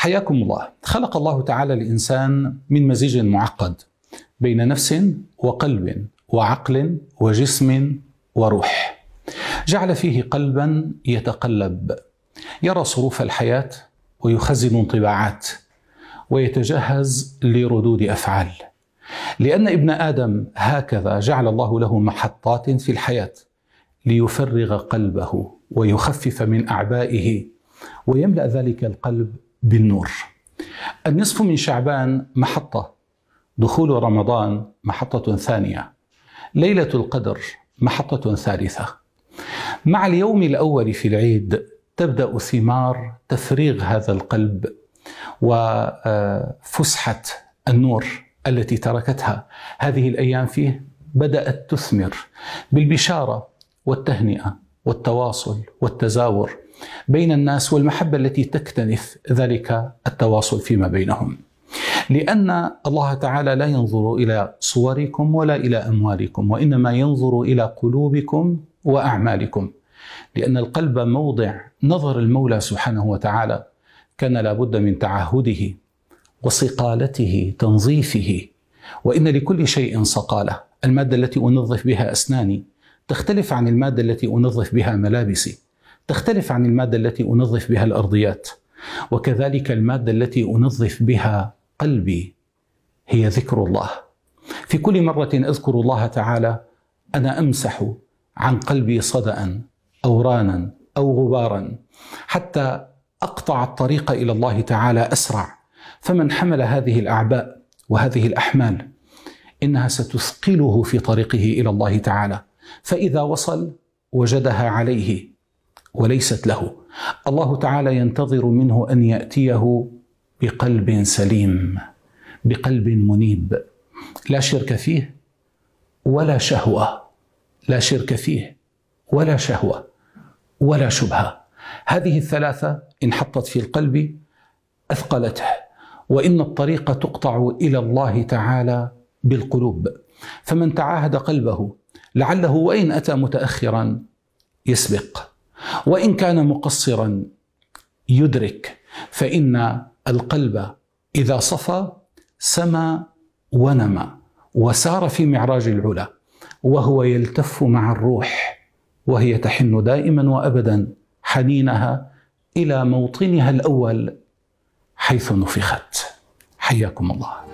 حياكم الله خلق الله تعالى الانسان من مزيج معقد بين نفس وقلب وعقل وجسم وروح جعل فيه قلبا يتقلب يرى صروف الحياه ويخزن انطباعات ويتجهز لردود افعال لان ابن ادم هكذا جعل الله له محطات في الحياه ليفرغ قلبه ويخفف من اعبائه ويملا ذلك القلب بالنور النصف من شعبان محطة دخول رمضان محطة ثانية ليلة القدر محطة ثالثة مع اليوم الأول في العيد تبدأ ثمار تفريغ هذا القلب وفسحة آه، النور التي تركتها هذه الأيام فيه بدأت تثمر بالبشارة والتهنئة والتواصل والتزاور بين الناس والمحبه التي تكتنف ذلك التواصل فيما بينهم. لان الله تعالى لا ينظر الى صوركم ولا الى اموالكم وانما ينظر الى قلوبكم واعمالكم. لان القلب موضع نظر المولى سبحانه وتعالى كان لابد من تعهده وصقالته تنظيفه وان لكل شيء صقاله الماده التي انظف بها اسناني تختلف عن المادة التي أنظف بها ملابسي تختلف عن المادة التي أنظف بها الأرضيات وكذلك المادة التي أنظف بها قلبي هي ذكر الله في كل مرة أذكر الله تعالى أنا أمسح عن قلبي صدأ أو رانا أو غبارا حتى أقطع الطريق إلى الله تعالى أسرع فمن حمل هذه الأعباء وهذه الأحمال إنها ستثقله في طريقه إلى الله تعالى فإذا وصل وجدها عليه وليست له الله تعالى ينتظر منه أن يأتيه بقلب سليم بقلب منيب لا شرك فيه ولا شهوة لا شرك فيه ولا شهوة ولا شبهة هذه الثلاثة انحطت في القلب أثقلته وإن الطريق تقطع إلى الله تعالى بالقلوب فمن تعاهد قلبه لعله وان اتى متاخرا يسبق وان كان مقصرا يدرك فان القلب اذا صفى سما ونمى وسار في معراج العلا وهو يلتف مع الروح وهي تحن دائما وابدا حنينها الى موطنها الاول حيث نفخت حياكم الله